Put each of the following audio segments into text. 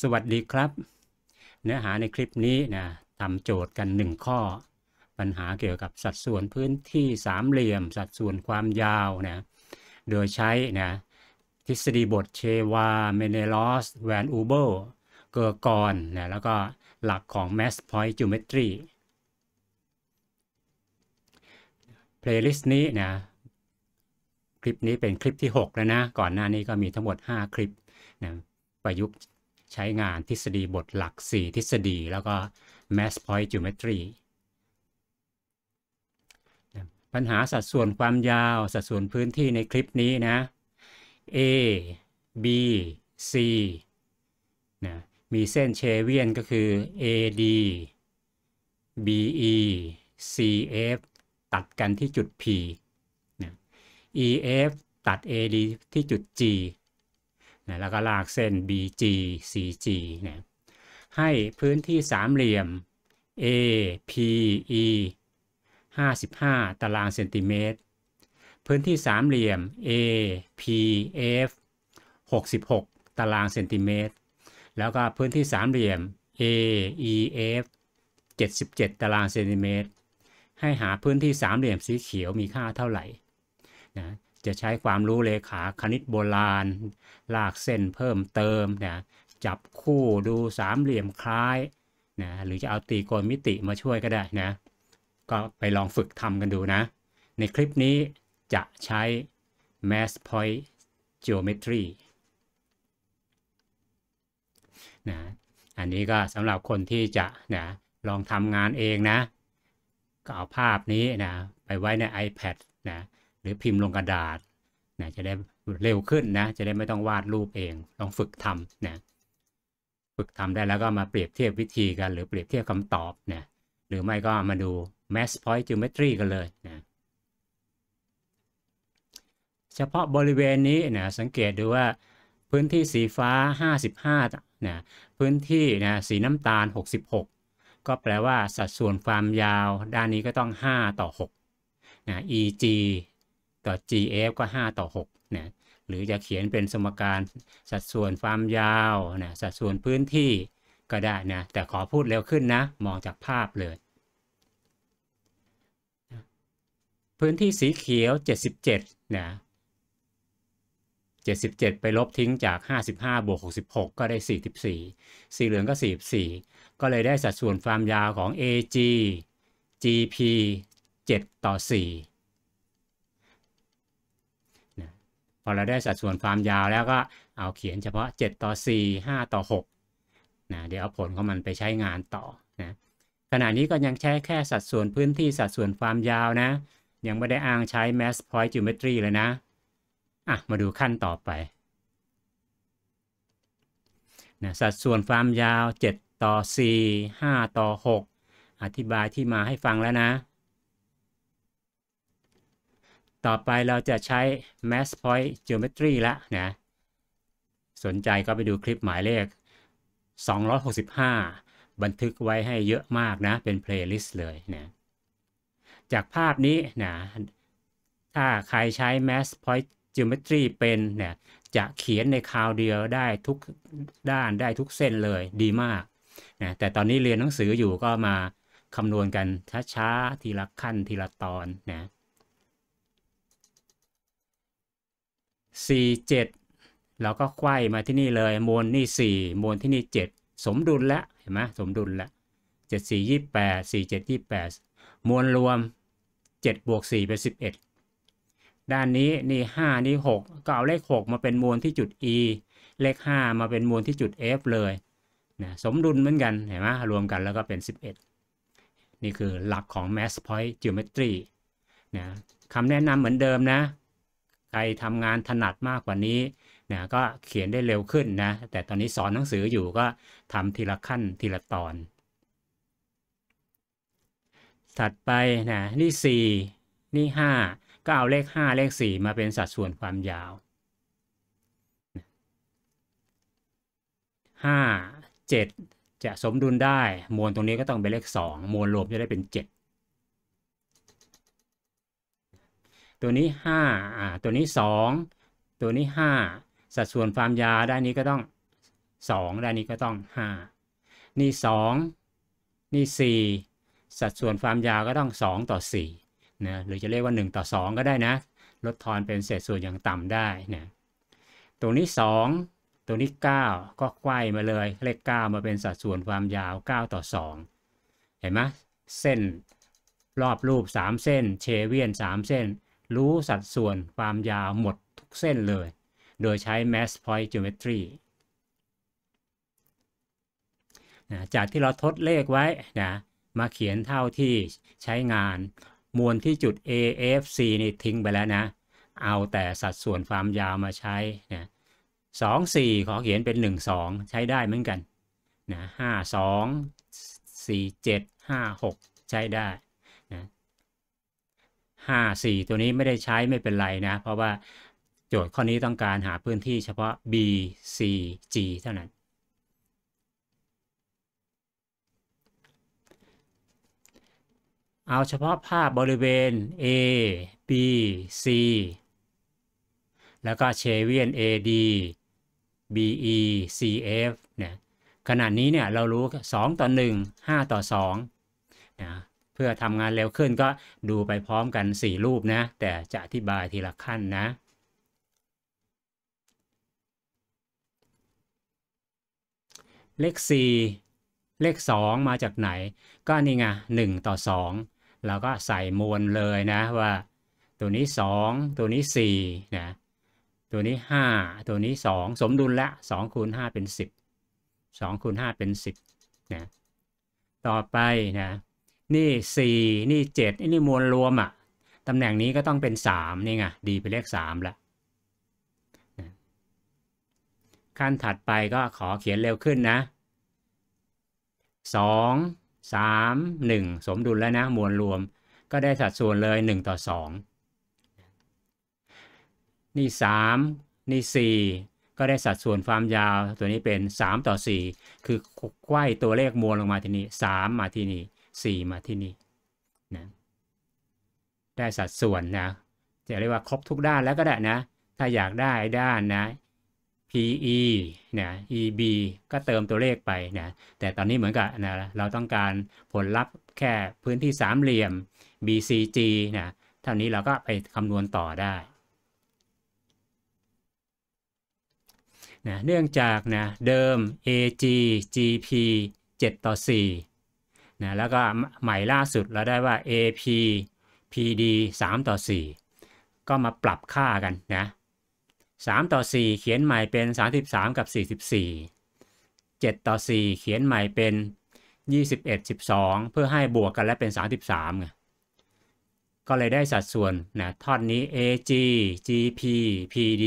สวัสดีครับ เนื้อหาในคลิปนี้นะทำโจทย์กัน 1 ข้อ ปัญหาเกี่ยวกับสัดส่วนพื้นที่สามเหลี่ยมสัดส่วนความยาวนะโดยใช้นะทฤษฎีบทเชวาเมเนลอสแวนอูเบลเกอร์กอนนะแล้วก็หลักของแมสพอยต์จูเมตรีเพลย์ลิสต์นี้นะคลิปนี้เป็นคลิปที่ 6 แล้วนะก่อนหน้านี้ก็มีทั้งหมด 5 คลิปนะประยุกต์ใช้งานทฤษฎีบทหลัก 4 ทฤษฎีแล้วก็ mass point geometry ปัญหาสัดส่วนความยาวสัดส่วนพื้นที่ในคลิปนี้นะ A B C นะมีเส้นเชเวียนก็คือ AD BE CF ตัดกันที่จุด P นะ EF ตัด AD ที่จุด G นะแล้วก็ลากเส้น BG CG นะให้พื้นที่สามเหลี่ยม APE 55 ตารางเซนติเมตร พื้นที่สามเหลี่ยม APF 66 ตารางเซนติเมตร แล้วก็พื้นที่สามเหลี่ยม AEF 77 ตารางเซนติเมตร ให้หาพื้นที่สามเหลี่ยม สีเขียวมีค่าเท่าไหร่นะจะใช้ความรู้เลขาคณิตโบราณลากเส้นเพิ่มเติมนะจับคู่ดูสามเหลี่ยมคล้ายนะหรือจะเอาตีโกณมิติมาช่วยก็ได้นะ ก็ไปลองฝึกทำกันดูนะ ในคลิปนี้จะใช้ mass point geometry นะอันนี้ก็สำหรับคนที่จะนะลองทำงานเองนะ ก็เอาภาพนี้นะไปไว้ใน iPad นะหรือพิมพ์ลงกระดาษนะจะได้เร็วขึ้นนะ จะได้ไม่ต้องวาดรูปเองลองฝึกทำนะฝึกทำได้แล้วก็มาเปรียบเทียบวิธีกันหรือเปรียบเทียบคำตอบนะ หรือไม่ก็มาดู mass point geometry กันเลยนะ เฉพาะบริเวณนี้นะสังเกตดูว่า พื้นที่สีฟ้า 55นะ พื้นที่นะสีน้ำตาล 66 ก็แปลว่าสัดส่วนความยาวด้านนี้ก็ต้อง5ต่อ6นะ EG ต่อ gf ก็ 5 ต่อ6นะหรือจะเขียนเป็นสมการสัดส่วนความยาวนะสัดส่วนพื้นที่ก็ได้นะแต่ขอพูดเร็วขึ้นนะ มองจากภาพเลย พื้นที่สีเขียว 77นะ77 ไปลบทิ้งจาก 55บวก66 ก็ได้ 44 สีเหลืองก็ 44 ก็เลยได้สัดส่วนความยาวของ AG GP 7 ต่อ 4อเราได้สัดส่วนความยาวแล้วก็เอาเขียนเฉพาะ 7 ต่อ 4 5 ต่อ6นะเดี๋ยวเอาผลของมันไปใช้งานต่อนะขณะนี้ก็ยังใช้แค่สัดส่วนพื้นที่สัดส่วนความยาวนะ ยังไม่ได้อ้างใช้ mass point geometry เลยนะ อ่ะมาดูขั้นต่อไปนะสัดส่วนความยาว 7 ต่อ 4 5 ต่อ 6 อธิบายที่มาให้ฟังแล้วนะต่อไปเราจะใช้ mass point geometry ละนะสนใจก็ไปดูคลิปหมายเลข 265 บันทึกไว้ให้เยอะมากนะ เป็นเพลย์ลิสต์เลยนะจากภาพนี้นะถ้าใครใช้ mass point geometry เป็น เนี่ย จะเขียนในคราวเดียวได้ทุกด้านได้ทุกเส้นเลยดีมากนะแต่ตอนนี้เรียนหนังสืออยู่ก็มาคำนวณกันช้าๆ ทีละขั้นทีละตอนนะ c 7เราก็ไขว้มาที่นี่เลย มวลนี่ 4 มวลที่นี่ 7 สมดุลแล้ว เห็นไหมสมดุลแล้ว 7 4 28 4 7 28 มวลรวม 7 บวก4เป็น 11 ด้านนี้ นี่ 5 นี่ 6 ก็เอาเลข 6 มาเป็นมวลที่จุด e เลข 5 มาเป็นมวลที่จุด f เลยนะสมดุลเหมือนกันเห็นไหมรวมกันแล้วก็เป็น 11 นี่คือหลักของ mass point geometry นะคำแนะนำเหมือนเดิมนะใครทำงานถนัดมากกว่านี้นะก็เขียนได้เร็วขึ้นนะแต่ตอนนี้สอนหนังสืออยู่ก็ทำทีละขั้นทีละตอน ถัดไปนะนี่ 4 นี่ 5 ก็เอาเลข 5 เลข 4 มาเป็นสัดส่วนความยาว 5 7 จะสมดุลได้ มวลตรงนี้ก็ต้องเป็นเลข 2 มวลรวมจะได้เป็น 7ตัวนี้5อ่าตัวนี้ 2 ตัวนี้ 5 สัดส่วนความยาวด้านนี้ก็ต้อง2ด้านนี้ก็ต้อง 5 นี่2นี่ 4 สัดส่วนความยาวก็ต้อง 2 ต่อ4นะหรือจะเรียกว่า1ต่อ 2 ก็ได้นะ ลดทอนเป็นเศษส่วนอย่างต่ำได้นะตัวนี้ 2 ตัวนี้ 9 ก็ไขว้มาเลย เลข 9 มาเป็นสัดส่วนความยาว9ต่อ 2 เห็นไหมเส้น รอบรูป 3 เส้นเชเวียน3เส้นรู้สัดส่วนความยาวหมดทุกเส้นเลย โดยใช้ mass point geometry นะจากที่เราทดเลขไว้นะมาเขียนเท่าที่ใช้งาน มวลที่จุด AFC นี่ทิ้งไปแล้วนะ เอาแต่สัดส่วนความยาวมาใช้นะสองสี่ขอเขียนเป็นหนึ่งสองใช้ได้เหมือนกันนะห้าสองสี่เจ็ดห้าหกใช้ได้5 4 ตัวนี้ไม่ได้ใช้ไม่เป็นไรนะ เพราะว่าโจทย์ข้อนี้ต้องการหาพื้นที่เฉพาะ B C G เท่านั้น เอาเฉพาะภาพบริเวณ A B C แล้วก็เชเวียน A D B E C F เนี่ยขนาดนี้เนี่ย เรารู้ 2 ต่อ 1 5 ต่อ2นะพื่อทำงานเร็วขึ้นก็ดูไปพร้อมกัน 4 รูปนะ แต่จะอธิบายทีละขั้นนะ เลข 4 เลข 2 มาจากไหน ก็นี่ไง 1 ต่อ2เราก็ใส่มวลเลยนะว่า ตัวนี้ 2 ตัวนี้ 4 นะ ตัวนี้ 5 ตัวนี้ 2 สมดุลละ 2 คูณ 5 เป็น 10 2 คูณ 5 เป็น 10 นะ ต่อไปนะนี่สี่นี่เจ็ดนี่มวลรวมอะ่ะตำแหน่งนี้ก็ต้องเป็นสามนี่ไงดีไปเลขสามละขั้นถัดไปก็ขอเขียนเร็วขึ้นนะสองสามหนึ่งสมดุลแล้วนะ มวลรวม ก็ได้สัดส่วนเลยหนึ่งต่อสองนี่สามนี่สี่ก็ได้สัดส่วนความยาวตัวนี้เป็น 3 ต่อ 4 คือไขว้ตัวเลขมวลลงมาที่นี่3มาที่นี่4 มาที่นี่นะได้สัดส่วนนะ จะเรียกว่าครบทุกด้านแล้วก็ได้นะ ถ้าอยากได้ด้านนะ PE นะ EB ก็เติมตัวเลขไปนะแต่ตอนนี้เหมือนกับนะ เราต้องการผลลัพธ์แค่พื้นที่สามเหลี่ยม BCG นะเท่านี้เราก็ไปคำนวณต่อได้นะเนื่องจากนะ เดิม AG GP 7 ต่อ 4นะแล้วก็ใหม่ล่าสุดเราได้ว่า AP PD 3 ต่อ 4 ก็มาปรับค่ากันนะ3ต่อ 4 เขียนใหม่เป็น 33 กับ 44 7 ต่อ 4 เขียนใหม่เป็น 21 12 เพื่อให้บวกกันแล้วเป็น 33ไงก็เลยได้สัดส่วนนะท่อนนี้ AG GP PD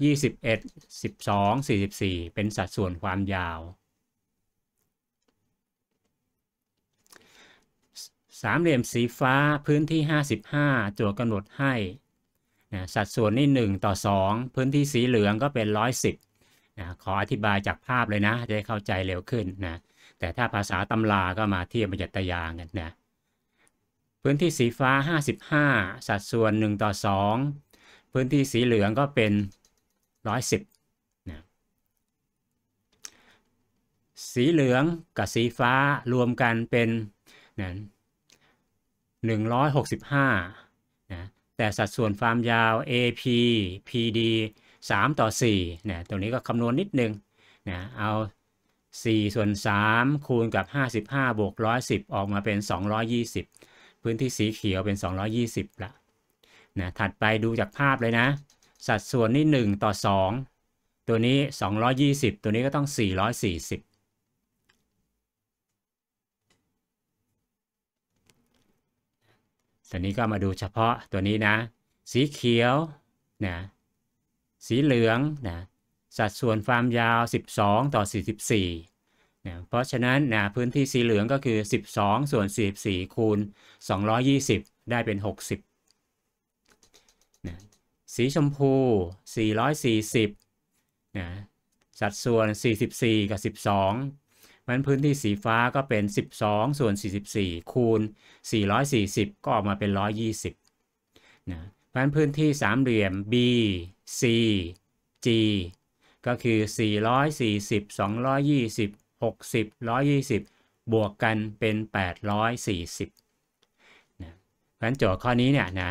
21 12 44 เป็นสัดส่วนความยาวสามเหลี่ยมสีฟ้าพื้นที่ 55จัวกำหนดให้นะสัดส่วนนี่1ต่อ 2 พื้นที่สีเหลืองก็เป็น 110นะขออธิบายจากภาพเลยนะ จะได้เข้าใจเร็วขึ้นนะแต่ถ้าภาษาตำราก็มาเทียบบรรยัตยางกันนะพื้นที่สีฟ้า 55 สัดส่วน 1 ต่อ 2 พื้นที่สีเหลืองก็เป็น 110นะสีเหลืองกับสีฟ้ารวมกันเป็นนะ165นะ แต่สัดส่วนความยาว AP PD 3 ต่อ4นะตรงนี้ก็คำนวณนิดนึงนะ เอา 4 ส่วน 3 คูณกับ 55บวก110 ออกมาเป็น 220 พื้นที่สีเขียวเป็น 220ละ นะ ถัดไปดูจากภาพเลยนะ สัดส่วนนี่1ต่อ 2 ตัวนี้ 220 ตัวนี้ก็ต้อง 440ตอนนี้ก็มาดูเฉพาะตัวนี้นะ สีเขียวนะสีเหลืองนะสัดส่วนความยาว 12 ต่อ 44นะเพราะฉะนั้นนะพื้นที่สีเหลืองก็คือ 12 ส่วน 44คูณ220 ได้เป็น 60นะสีชมพู 440นะสัดส่วน 44 กับ 12มันพื้นที่สีฟ้าก็เป็น 12 ส่วน 44 คูณ 440 ก็ออกมาเป็น 120นะเพราะนั้นพื้นที่สามเหลี่ยม B C G ก็คือ 440 220 60 120 บวกกันเป็น 840นะเพราะฉะนั้นโจทย์ข้อนี้เนี่ยนะ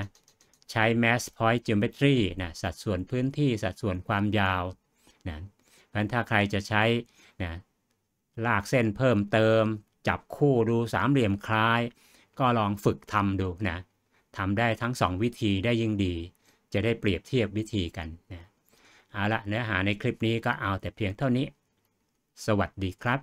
ใช้ mass point geometry นะสัดส่วนพื้นที่สัดส่วนความยาวนะเพราะฉะนั้นถ้าใครจะใช้นะลากเส้นเพิ่มเติม จับคู่ดูสามเหลี่ยมคล้าย ก็ลองฝึกทำดูนะทำได้ทั้งสองวิธีได้ยิ่งดี จะได้เปรียบเทียบวิธีกันนะเอาละเนื้อหาในคลิปนี้ก็เอาแต่เพียงเท่านี้ สวัสดีครับ